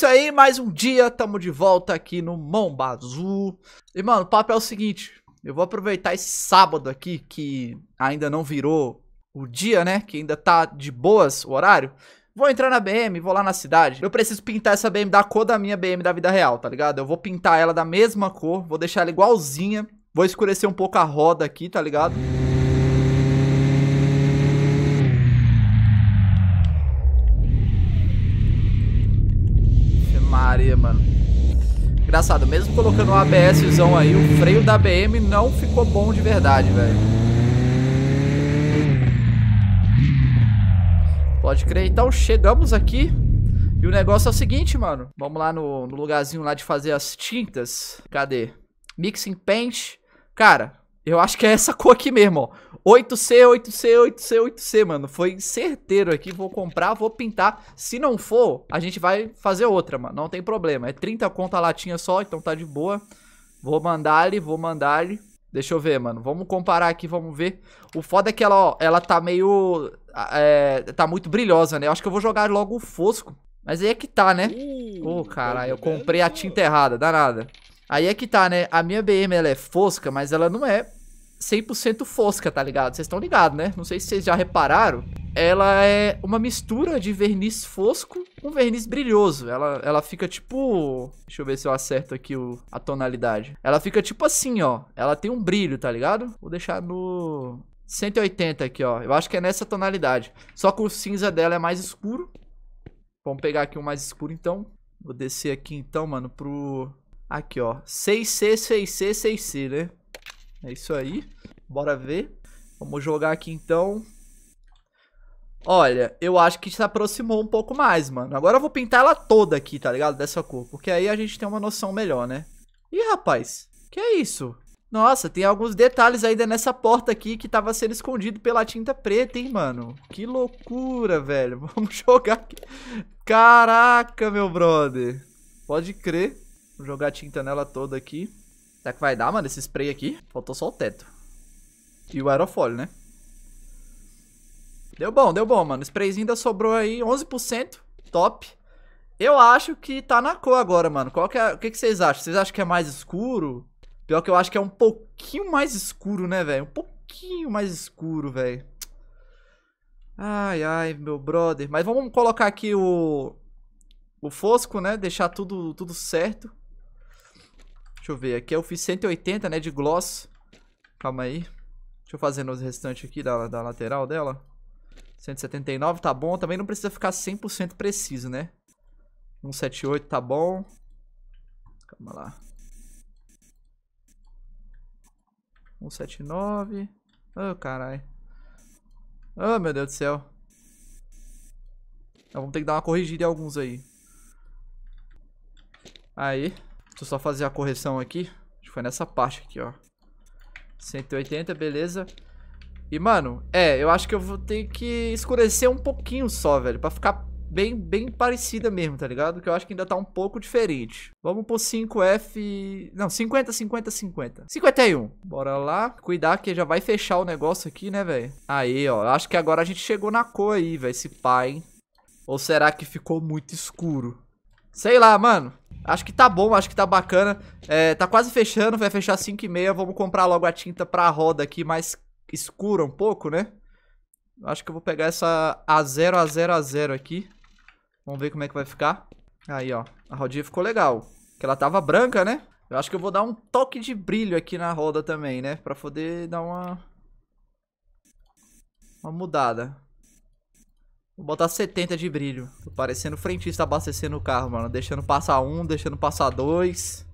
isso aí, mais um dia, tamo de volta aqui no Mombazu. E, mano, o papo é o seguinte, eu vou aproveitar esse sábado aqui, que ainda não virou o dia, né, que ainda tá de boas o horário. Vou entrar na BM, vou lá na cidade. Eu preciso pintar essa BM da cor da minha BM da vida real, tá ligado? Eu vou pintar ela da mesma cor, vou deixar ela igualzinha, vou escurecer um pouco a roda aqui, tá ligado? fazer, mano. Engraçado, mesmo colocando um ABSzão aí, o freio da BM não ficou bom de verdade, velho. Pode crer. Então, chegamos aqui. E o negócio é o seguinte, mano. Vamos lá no, no lugarzinho lá de fazer as tintas. Cadê? Mixing Paint. Cara, eu acho que é essa cor aqui mesmo, ó. 8C, 8C, 8C, 8C, mano. Foi certeiro aqui. Vou comprar, vou pintar. Se não for, a gente vai fazer outra, mano. Não tem problema. É 30 conto a latinha só, então tá de boa. Vou mandar ele, vou mandar ele. Deixa eu ver, mano. Vamos comparar aqui, vamos ver. O foda é que ela, ó, ela tá meio... É, tá muito brilhosa, né? Eu acho que eu vou jogar logo o fosco. Mas aí é que tá, né? Ô, oh, caralho, eu comprei a tinta errada, danada. Aí é que tá, né? A minha BM, ela é fosca, mas ela não é 100% fosca, tá ligado? Vocês estão ligados, né? Não sei se vocês já repararam. Ela é uma mistura de verniz fosco com verniz brilhoso. Ela, ela fica tipo... Deixa eu ver se eu acerto aqui o, a tonalidade. Ela fica tipo assim, ó. Ela tem um brilho, tá ligado? Vou deixar no... 180 aqui, ó. Eu acho que é nessa tonalidade. Só que o cinza dela é mais escuro. Vamos pegar aqui o um mais escuro, então. Vou descer aqui, então, mano, pro... Aqui, ó. 6C, 6C, 6C, né? É isso aí. Bora ver. Vamos jogar aqui então. Olha, eu acho que se aproximou um pouco mais, mano. Agora eu vou pintar ela toda aqui, tá ligado? Dessa cor. Porque aí a gente tem uma noção melhor, né? Ih, rapaz. Que é isso? Nossa, tem alguns detalhes ainda nessa porta aqui que tava sendo escondido pela tinta preta, hein, mano? Que loucura, velho. Vamos jogar aqui. Caraca, meu brother. Pode crer. Vou jogar tinta nela toda aqui. Será que vai dar, mano, esse spray aqui? Faltou só o teto. E o aerofólio, né? Deu bom, deu bom, mano. O sprayzinho ainda sobrou aí 11%. Top. Eu acho que tá na cor agora, mano. Qual que é... O que, que vocês acham? Vocês acham que é mais escuro? Pior que eu acho que é um pouquinho mais escuro, né, velho? Um pouquinho mais escuro, velho. Ai, ai, meu brother. Mas vamos colocar aqui o... O fosco, né? Deixar tudo, tudo certo. Deixa eu ver, aqui eu fiz 180, né, de gloss. Calma aí. Deixa eu fazer nos restantes aqui da, da lateral dela. 179 tá bom, também não precisa ficar 100% preciso, né? 178 tá bom. Calma lá. 179. Ah, oh, caralho. Ah, oh, meu Deus do céu. Então vamos ter que dar uma corrigida em alguns aí. Aí. Deixa eu só fazer a correção aqui. Acho que foi nessa parte aqui, ó. 180, beleza. E, mano, é, eu acho que eu vou ter que escurecer um pouquinho só, velho. Pra ficar bem, bem parecida mesmo, tá ligado? Que eu acho que ainda tá um pouco diferente. Vamos pro 5F... Não, 50, 50, 50. 51. Bora lá. Cuidar que já vai fechar o negócio aqui, né, velho? Aí, ó. Acho que agora a gente chegou na cor aí, velho. Esse pá, hein? Ou será que ficou muito escuro? Sei lá, mano. Acho que tá bom, acho que tá bacana. É, tá quase fechando, vai fechar 5 e meia. Vamos comprar logo a tinta pra roda aqui, mais escura um pouco, né? Acho que eu vou pegar essa A0, A0, A0 aqui. Vamos ver como é que vai ficar. Aí, ó. A rodinha ficou legal. Porque ela tava branca, né? Eu acho que eu vou dar um toque de brilho aqui na roda também, né? Pra poder dar uma... Uma mudada. Vou botar 70 de brilho. Tô parecendo frentista abastecendo o carro, mano. Deixando passar um, deixando passar dois.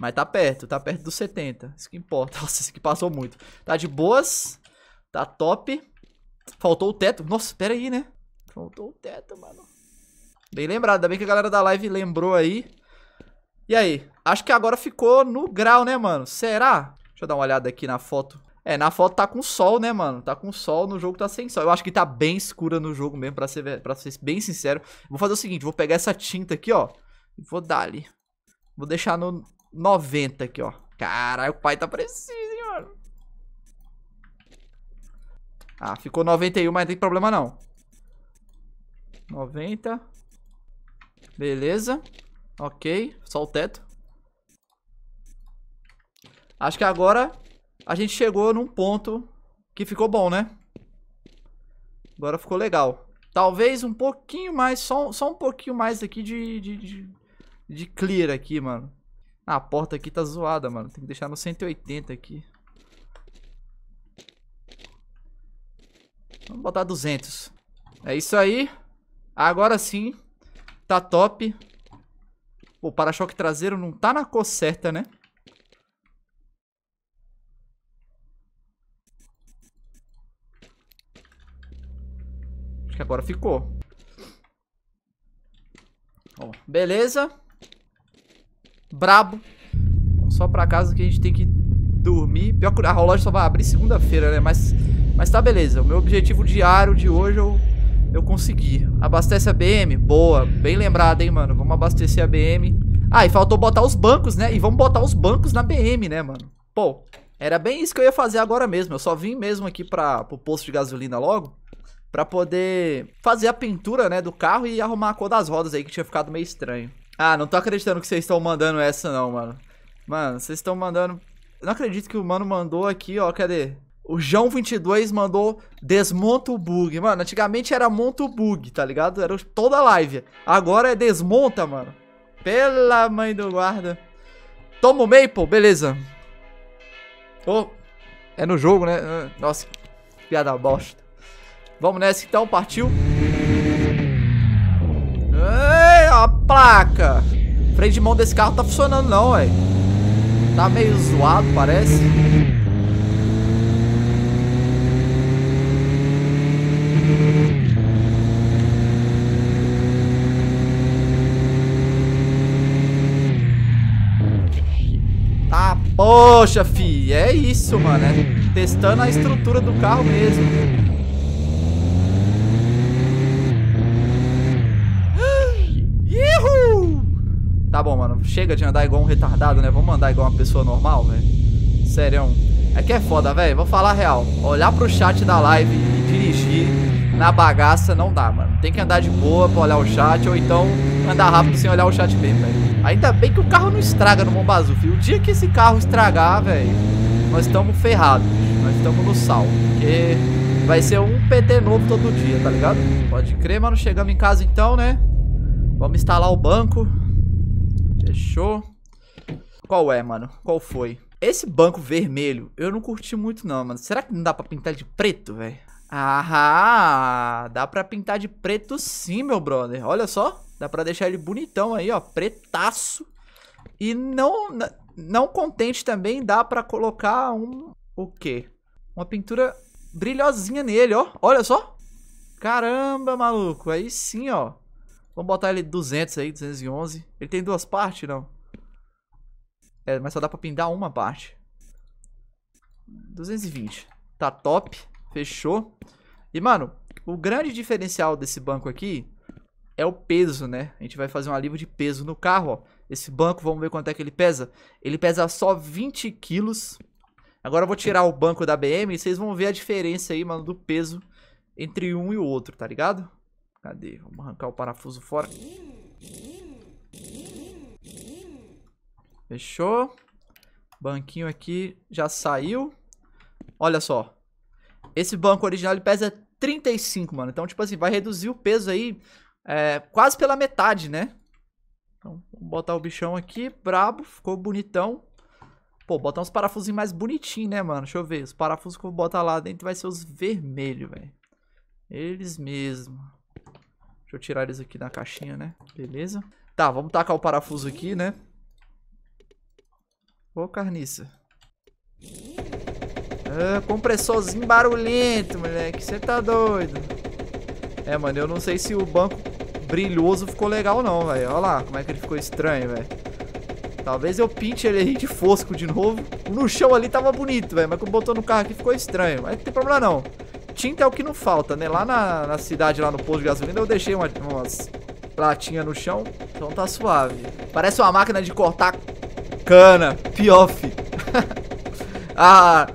Mas tá perto, tá perto dos 70. Isso que importa. Nossa, isso que passou muito. Tá de boas. Tá top. Faltou o teto. Nossa, pera aí, né? Faltou o teto, mano. Bem lembrado. Ainda bem que a galera da live lembrou aí. E aí? Acho que agora ficou no grau, né, mano? Será? Deixa eu dar uma olhada aqui na foto. É, na foto tá com sol, né, mano? Tá com sol, no jogo tá sem sol. Eu acho que tá bem escura no jogo mesmo, pra ser, pra ser bem sincero. Vou fazer o seguinte, vou pegar essa tinta aqui, ó. E vou dar ali. Vou deixar no 90 aqui, ó. Caralho, o pai tá preciso, hein, mano. Ah, ficou 91, mas não tem problema não. 90. Beleza. Ok, só o teto. Acho que agora a gente chegou num ponto que ficou bom, né? Agora ficou legal. Talvez um pouquinho mais, só, só um pouquinho mais aqui de, de, de, de clear aqui, mano. Ah, a porta aqui tá zoada, mano. Tem que deixar no 180 aqui. Vamos botar 200. É isso aí. Agora sim. Tá top. O para-choque traseiro não tá na cor certa, né? que agora ficou. Ó, beleza. Brabo. Vamos só pra casa que a gente tem que dormir. Pior que a relógio só vai abrir segunda-feira, né? Mas, mas tá beleza. O meu objetivo diário de hoje eu, eu consegui. Abastece a BM? Boa. Bem lembrado, hein, mano. Vamos abastecer a BM. Ah, e faltou botar os bancos, né? E vamos botar os bancos na BM, né, mano? Pô, era bem isso que eu ia fazer agora mesmo. Eu só vim mesmo aqui pra, pro posto de gasolina logo para poder fazer a pintura, né, do carro e arrumar a cor das rodas aí que tinha ficado meio estranho. Ah, não tô acreditando que vocês estão mandando essa não, mano. Mano, vocês estão mandando eu não acredito que o mano mandou aqui, ó, cadê? O João 22 mandou desmonta o bug. Mano, antigamente era monta o bug, tá ligado? Era toda live. Agora é desmonta, mano. Pela mãe do guarda. Toma o Maple, beleza. Oh, é no jogo, né? Nossa, piada bosta. Vamos nessa então, partiu. Ei, a placa. freio de mão desse carro tá funcionando não, velho. Tá meio zoado, parece. Tá, poxa, fi. É isso, mano. É testando a estrutura do carro mesmo. chega de andar igual um retardado, né? Vamos andar igual uma pessoa normal, velho. Sério. É que é foda, velho. Vou falar a real. Olhar pro chat da live e dirigir na bagaça não dá, mano. Tem que andar de boa pra olhar o chat ou então andar rápido sem olhar o chat bem, velho. Ainda bem que o carro não estraga no Bomba filho. O dia que esse carro estragar, velho, nós estamos ferrados. Nós estamos no sal. Porque vai ser um PT novo todo dia, tá ligado? Pode crer, mano. Chegamos em casa então, né? Vamos instalar o banco. Fechou. Qual é, mano? Qual foi? Esse banco vermelho, eu não curti muito não, mano. Será que não dá pra pintar de preto, velho? Ah, dá pra pintar de preto sim, meu brother. Olha só, dá pra deixar ele bonitão aí, ó, pretaço. E não, não contente também, dá pra colocar um... o quê? Uma pintura brilhosinha nele, ó. Olha só. Caramba, maluco, aí sim, ó. Vamos botar ele 200 aí, 211. Ele tem duas partes, não? É, mas só dá pra pindar uma parte. 220. Tá top. Fechou. E, mano, o grande diferencial desse banco aqui é o peso, né? A gente vai fazer um alívio de peso no carro, ó. Esse banco, vamos ver quanto é que ele pesa. Ele pesa só 20 quilos. Agora eu vou tirar o banco da BM e vocês vão ver a diferença aí, mano, do peso entre um e o outro, tá ligado? Cadê? Vamos arrancar o parafuso fora. Fechou. Banquinho aqui já saiu. Olha só. Esse banco original ele pesa 35, mano. Então, tipo assim, vai reduzir o peso aí é, quase pela metade, né? Então, vamos botar o bichão aqui. Brabo, ficou bonitão. Pô, botar uns parafusinhos mais bonitinhos, né, mano? Deixa eu ver. Os parafusos que eu vou botar lá dentro vai ser os vermelhos, velho. Eles mesmo. Deixa eu tirar eles aqui da caixinha, né? Beleza. Tá, vamos tacar o parafuso aqui, né? Ô, carniça. Ah, compressorzinho barulhento, moleque. Você tá doido. É, mano, eu não sei se o banco brilhoso ficou legal não, velho. Olha lá como é que ele ficou estranho, velho. Talvez eu pinte ele aí de fosco de novo. No chão ali tava bonito, velho. Mas quando botou no carro aqui ficou estranho. Mas não tem problema não tinta é o que não falta, né? Lá na, na cidade, lá no posto de gasolina, eu deixei uma, umas latinhas no chão. Então tá suave. Parece uma máquina de cortar cana. Piof. ah,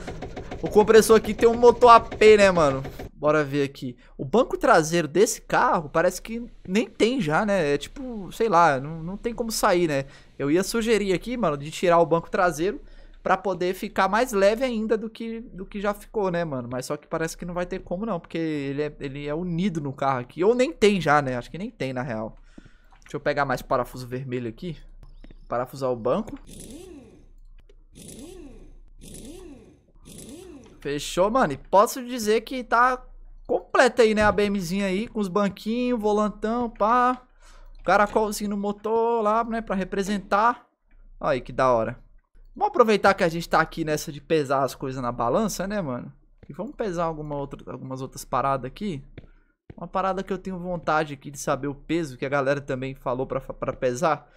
o compressor aqui tem um motor AP, né, mano? Bora ver aqui. O banco traseiro desse carro parece que nem tem já, né? É tipo, sei lá, não, não tem como sair, né? Eu ia sugerir aqui, mano, de tirar o banco traseiro para poder ficar mais leve ainda do que, do que já ficou, né, mano? Mas só que parece que não vai ter como não, porque ele é, ele é unido no carro aqui. Ou nem tem já, né? Acho que nem tem, na real. Deixa eu pegar mais parafuso vermelho aqui. Parafusar o banco. Fechou, mano. E posso dizer que tá completa aí, né? A BMzinha aí, com os banquinhos, volantão, pá. Caracolzinho assim no motor lá, né? Pra representar. Olha aí, que da hora. Vamos aproveitar que a gente tá aqui nessa de pesar as coisas na balança, né, mano? E vamos pesar alguma outra, algumas outras paradas aqui. Uma parada que eu tenho vontade aqui de saber o peso, que a galera também falou pra, pra pesar,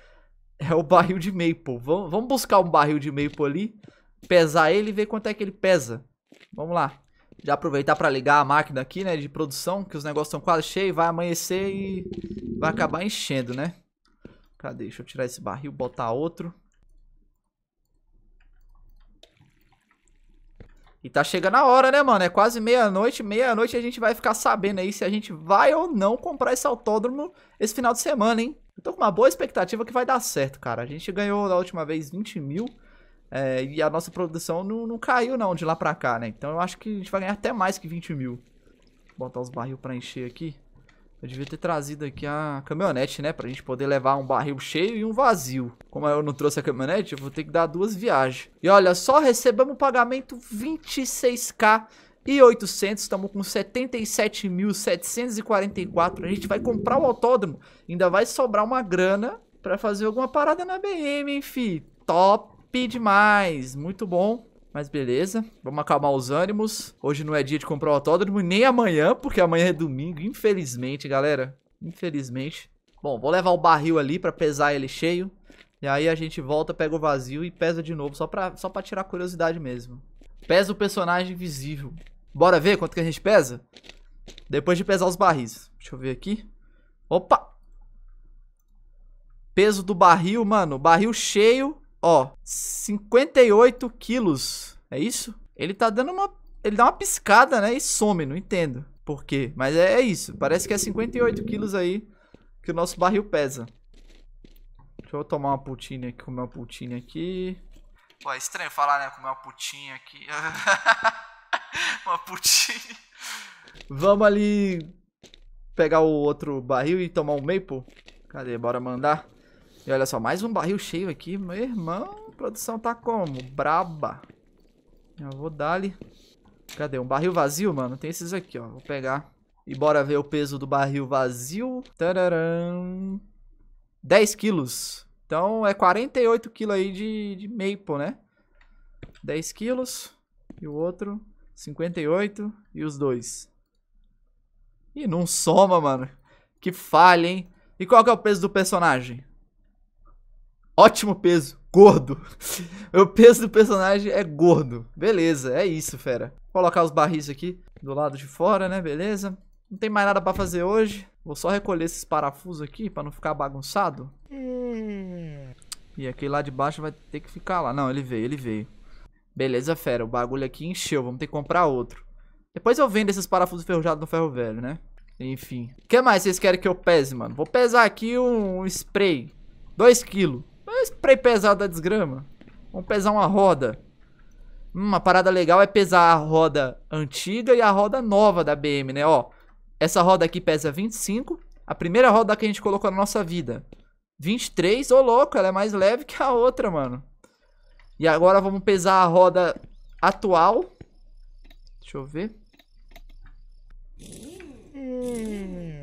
é o barril de maple. Vamos, vamos buscar um barril de maple ali, pesar ele e ver quanto é que ele pesa. Vamos lá. Já aproveitar pra ligar a máquina aqui, né, de produção, que os negócios estão quase cheios, vai amanhecer e vai acabar enchendo, né? Cadê? Deixa eu tirar esse barril, botar outro. E tá chegando a hora, né, mano? É quase meia-noite. Meia-noite a gente vai ficar sabendo aí se a gente vai ou não comprar esse autódromo esse final de semana, hein? Eu tô com uma boa expectativa que vai dar certo, cara. A gente ganhou da última vez 20 mil é, e a nossa produção não, não caiu, não, de lá pra cá, né? Então eu acho que a gente vai ganhar até mais que 20 mil. Vou botar os barril pra encher aqui. Eu devia ter trazido aqui a caminhonete, né? Pra gente poder levar um barril cheio e um vazio. Como eu não trouxe a caminhonete, eu vou ter que dar duas viagens. E olha, só recebemos o pagamento 26k e 800, estamos com 77.744. A gente vai comprar o autódromo. Ainda vai sobrar uma grana pra fazer alguma parada na BM, hein, fi? Top demais, muito bom. Mas beleza, vamos acalmar os ânimos. Hoje não é dia de comprar o autódromo, nem amanhã, porque amanhã é domingo, infelizmente, galera. Infelizmente. Bom, vou levar o barril ali pra pesar ele cheio. E aí a gente volta, pega o vazio e pesa de novo, só pra, só pra tirar curiosidade mesmo. Pesa o personagem visível. Bora ver quanto que a gente pesa? Depois de pesar os barris. Deixa eu ver aqui. Opa! Peso do barril, mano. Barril cheio. Ó, 58 quilos. É isso? Ele tá dando uma. Ele dá uma piscada, né? E some, não entendo por quê. Mas é, é isso. Parece que é 58 quilos aí que o nosso barril pesa. Deixa eu tomar uma putinha aqui, comer uma putinha aqui. Pô, é estranho falar, né? Comer uma putinha aqui. uma putinha. Vamos ali pegar o outro barril e tomar um maple. Cadê? Bora mandar. E olha só, mais um barril cheio aqui. Meu irmão, a produção tá como? Braba. Já vou dar ali. Cadê? Um barril vazio, mano? Tem esses aqui, ó. Vou pegar. E bora ver o peso do barril vazio. Tararam. 10 quilos. Então é 48 quilos aí de, de maple, né? 10 quilos. E o outro, 58. E os dois. E não soma, mano. Que falha, hein? E qual que é o peso do personagem? Ótimo peso, gordo. o peso do personagem é gordo. Beleza, é isso, fera. Vou colocar os barris aqui do lado de fora, né? Beleza. Não tem mais nada pra fazer hoje. Vou só recolher esses parafusos aqui pra não ficar bagunçado. É. E aquele lá de baixo vai ter que ficar lá. Não, ele veio, ele veio. Beleza, fera. O bagulho aqui encheu. Vamos ter que comprar outro. Depois eu vendo esses parafusos ferrojados no ferro velho, né? Enfim. O que mais vocês querem que eu pese, mano? Vou pesar aqui um spray. 2 quilos. Vamos pra ir pesar da desgrama. Vamos pesar uma roda. Hum, uma parada legal é pesar a roda antiga e a roda nova da BM, né? Ó, essa roda aqui pesa 25. A primeira roda que a gente colocou na nossa vida. 23, ô oh, louco, ela é mais leve que a outra, mano. E agora vamos pesar a roda atual. Deixa eu ver. Hum.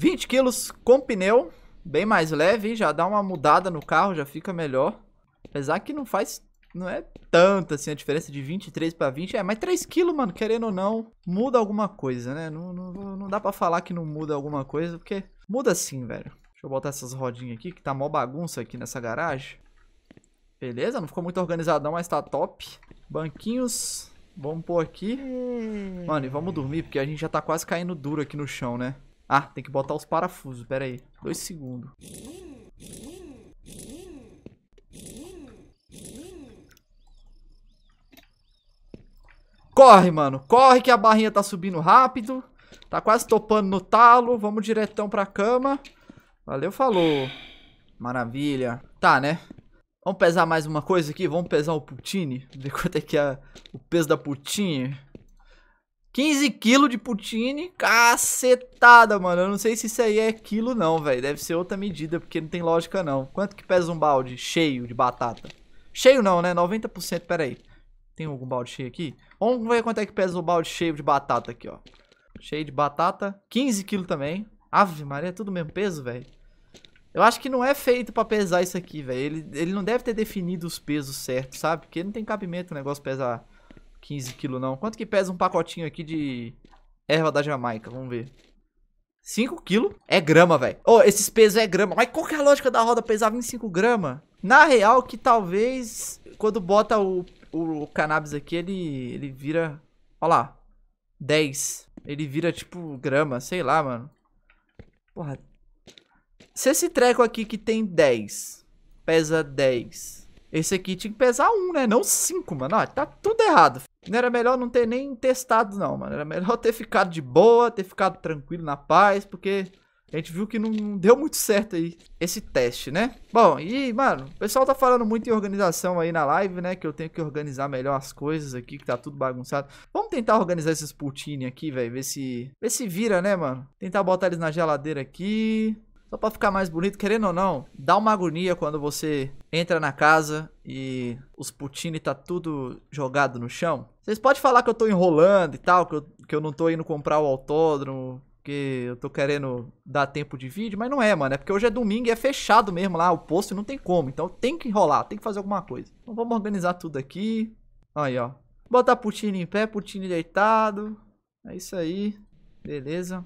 20 quilos com pneu, bem mais leve, já dá uma mudada no carro, já fica melhor. Apesar que não faz, não é tanta assim a diferença de 23 para 20, é, mas 3 quilos, mano, querendo ou não, muda alguma coisa, né? Não, não, não dá para falar que não muda alguma coisa, porque muda sim, velho. Deixa eu botar essas rodinhas aqui, que tá mó bagunça aqui nessa garagem. Beleza, não ficou muito organizadão, mas tá top. Banquinhos, vamos pôr aqui. Mano, e vamos dormir, porque a gente já tá quase caindo duro aqui no chão, né? Ah, tem que botar os parafusos, pera aí. Dois segundos. Corre, mano. Corre que a barrinha tá subindo rápido. Tá quase topando no talo. Vamos diretão pra cama. Valeu, falou. Maravilha. Tá, né? Vamos pesar mais uma coisa aqui? Vamos pesar o Putine? Ver quanto é que é o peso da Putine. 15 quilos de poutine, cacetada, mano. Eu não sei se isso aí é quilo não, velho. Deve ser outra medida, porque não tem lógica não. Quanto que pesa um balde cheio de batata? Cheio não, né? 90%, pera aí. Tem algum balde cheio aqui? Vamos ver quanto é que pesa um balde cheio de batata aqui, ó. Cheio de batata, 15 quilos também. Ave Maria, é tudo mesmo peso, velho. Eu acho que não é feito pra pesar isso aqui, velho. Ele, ele não deve ter definido os pesos certos, sabe? Porque não tem cabimento o negócio pesar 15 quilos, não. Quanto que pesa um pacotinho aqui de erva da Jamaica? Vamos ver. 5 quilos é grama, velho. Oh, esses pesos é grama. Mas qual que é a lógica da roda pesar 25 gramas? Na real, que talvez quando bota o, o, o cannabis aqui, ele, ele vira... Olha lá. 10. Ele vira, tipo, grama. Sei lá, mano. Porra. Se esse treco aqui que tem 10 pesa 10 esse aqui tinha que pesar um, né? Não cinco, mano. Ó, ah, tá tudo errado. Não era melhor não ter nem testado, não, mano. Era melhor ter ficado de boa, ter ficado tranquilo na paz, porque a gente viu que não deu muito certo aí esse teste, né? Bom, e, mano, o pessoal tá falando muito em organização aí na live, né? Que eu tenho que organizar melhor as coisas aqui, que tá tudo bagunçado. Vamos tentar organizar esses poutine aqui, velho. Ver se. Ver se vira, né, mano? Tentar botar eles na geladeira aqui só para ficar mais bonito, querendo ou não, dá uma agonia quando você entra na casa e os putini tá tudo jogado no chão. Vocês podem falar que eu tô enrolando e tal, que eu, que eu não tô indo comprar o autódromo, que eu tô querendo dar tempo de vídeo, mas não é, mano. É porque hoje é domingo e é fechado mesmo lá o posto e não tem como. Então tem que enrolar, tem que fazer alguma coisa. Então vamos organizar tudo aqui. Aí, ó. Botar putini em pé, putini deitado. É isso aí. Beleza.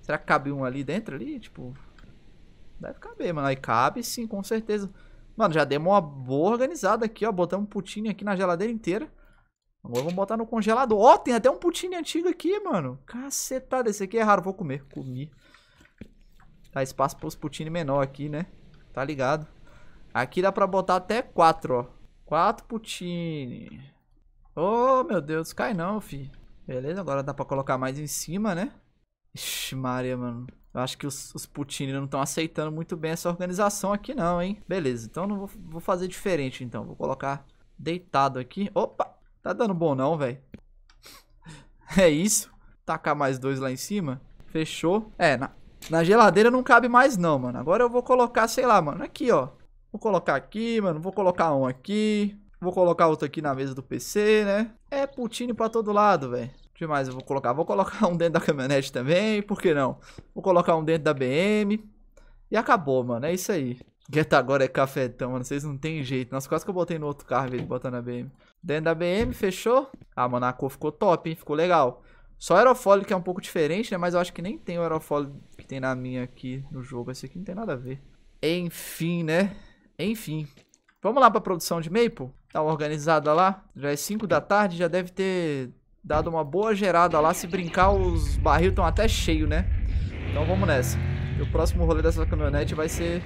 Será que cabe um ali dentro ali? Tipo, Deve caber, mano. Aí cabe sim, com certeza. Mano, já demos uma boa organizada aqui, ó. Botamos um putinho aqui na geladeira inteira. Agora vamos botar no congelador. Ó, oh, tem até um putinho antigo aqui, mano. Cacetada, esse aqui é raro. Vou comer. Comi. Dá espaço pros putines menor aqui, né? Tá ligado. Aqui dá pra botar até quatro, ó. Quatro putine. Oh, meu Deus. Cai não, fi. Beleza, agora dá pra colocar mais em cima, né? Ixi, Maria, mano. Eu acho que os, os Putin não estão aceitando muito bem essa organização aqui não, hein? Beleza, então não vou, vou fazer diferente então. Vou colocar deitado aqui. Opa! Tá dando bom não, velho. é isso. Tacar mais dois lá em cima. Fechou. É, na, na geladeira não cabe mais não, mano. Agora eu vou colocar, sei lá, mano, aqui, ó. Vou colocar aqui, mano. Vou colocar um aqui. Vou colocar outro aqui na mesa do PC, né? É Putin pra todo lado, velho que mais eu vou colocar? Vou colocar um dentro da caminhonete também, por que não? Vou colocar um dentro da BM. E acabou, mano, é isso aí. Guetta agora é cafetão, mano, vocês não tem jeito. Nossa, quase que eu botei no outro carro, ele botando na BM. Dentro da BM, fechou? Ah, mano, a cor ficou top, hein? Ficou legal. Só o aerofólio que é um pouco diferente, né? Mas eu acho que nem tem o aerofólio que tem na minha aqui no jogo. Esse aqui não tem nada a ver. Enfim, né? Enfim. Vamos lá pra produção de Maple? Tá organizada lá. Já é 5 da tarde, já deve ter dado uma boa gerada lá. Se brincar, os barril estão até cheios, né? Então vamos nessa. E o próximo rolê dessa caminhonete vai ser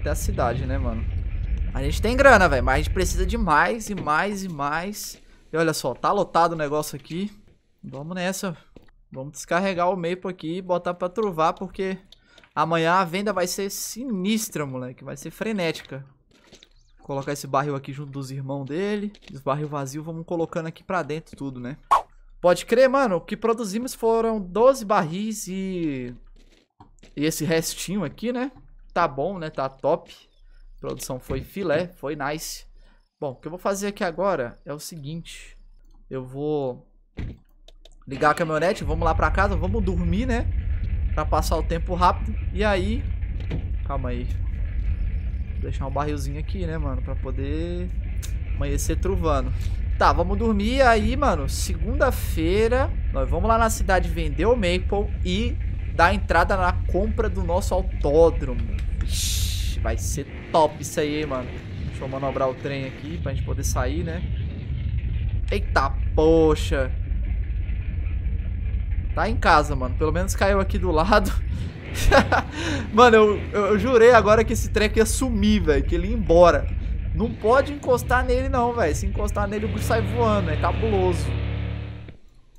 até a cidade, né, mano? A gente tem grana, velho, mas a gente precisa de mais e mais e mais. E olha só, tá lotado o negócio aqui. Vamos nessa. Vamos descarregar o Maple aqui e botar pra trovar, porque amanhã a venda vai ser sinistra, moleque. Vai ser frenética. Colocar esse barril aqui junto dos irmãos dele. esse barril vazio, vamos colocando aqui pra dentro tudo, né? Pode crer, mano, o que produzimos foram 12 barris e... E esse restinho aqui, né? Tá bom, né? Tá top. produção foi filé, foi nice. Bom, o que eu vou fazer aqui agora é o seguinte. Eu vou ligar a caminhonete, vamos lá pra casa, vamos dormir, né? Pra passar o tempo rápido. E aí... Calma aí. Deixar um barrilzinho aqui, né, mano? Pra poder amanhecer truvando. Tá, vamos dormir aí, mano. Segunda-feira, nós vamos lá na cidade vender o Maple e dar entrada na compra do nosso autódromo. Ixi, vai ser top isso aí, mano. Deixa eu manobrar o trem aqui pra gente poder sair, né? Eita, poxa. Tá em casa, mano. Pelo menos caiu aqui do lado. Mano, eu, eu jurei agora que esse treco ia sumir, velho. Que ele ia embora. Não pode encostar nele, não, velho. Se encostar nele, o bicho sai voando. É cabuloso.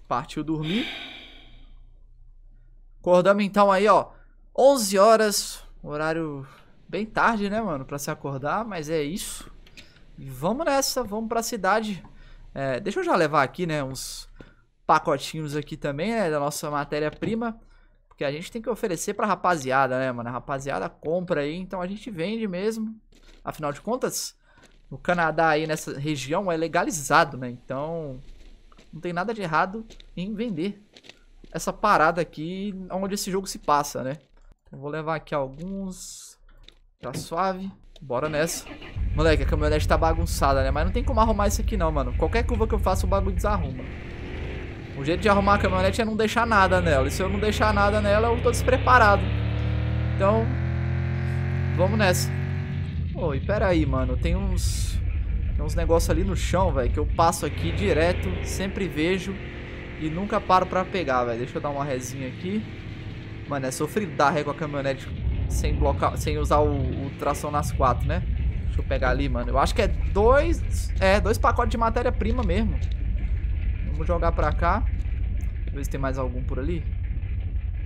Partiu dormir. Acordamos então aí, ó. 11 horas. Horário bem tarde, né, mano? Pra se acordar, mas é isso. E vamos nessa. Vamos pra cidade. É, deixa eu já levar aqui, né? Uns pacotinhos aqui também, né? Da nossa matéria-prima que a gente tem que oferecer pra rapaziada, né, mano? A rapaziada compra aí, então a gente vende mesmo. Afinal de contas, no Canadá aí nessa região é legalizado, né? Então não tem nada de errado em vender essa parada aqui onde esse jogo se passa, né? Então, vou levar aqui alguns. Tá suave. Bora nessa. Moleque, a caminhonete tá bagunçada, né? Mas não tem como arrumar isso aqui não, mano. Qualquer curva que eu faço, o bagulho desarruma. O jeito de arrumar a caminhonete é não deixar nada nela. E se eu não deixar nada nela, eu tô despreparado. Então, vamos nessa. Oi, oh, pera aí, mano. Tem uns tem uns negócios ali no chão, velho, que eu passo aqui direto, sempre vejo e nunca paro pra pegar, velho. Deixa eu dar uma resinha aqui. Mano, é sofrido dar ré com a caminhonete sem, blocar, sem usar o, o tração nas quatro, né? Deixa eu pegar ali, mano. Eu acho que é dois... É, dois pacotes de matéria-prima mesmo. Vamos jogar pra cá. Ver se tem mais algum por ali.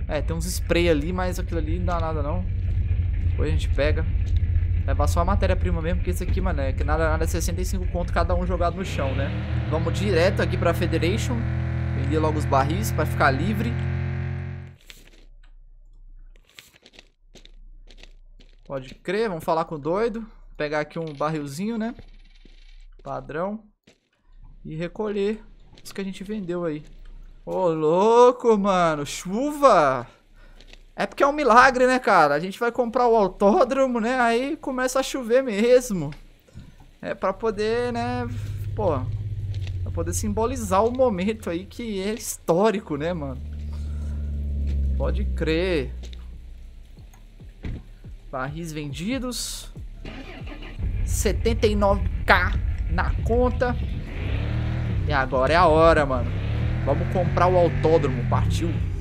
É, tem uns spray ali, mas aquilo ali não dá nada não. Depois a gente pega. Levar é, só a matéria-prima mesmo, porque isso aqui, mano, é que nada, nada é 65 conto cada um jogado no chão, né? Vamos direto aqui pra Federation. Vender logo os barris pra ficar livre. Pode crer, vamos falar com o doido. Pegar aqui um barrilzinho, né? Padrão. E recolher isso que a gente vendeu aí. Ô, oh, louco, mano. Chuva. É porque é um milagre, né, cara? A gente vai comprar o autódromo, né? Aí começa a chover mesmo. É pra poder, né? Pô, pra poder simbolizar o momento aí que é histórico, né, mano? Pode crer. Barris vendidos. 79k na conta. E agora é a hora, mano. Vamos comprar o autódromo, partiu.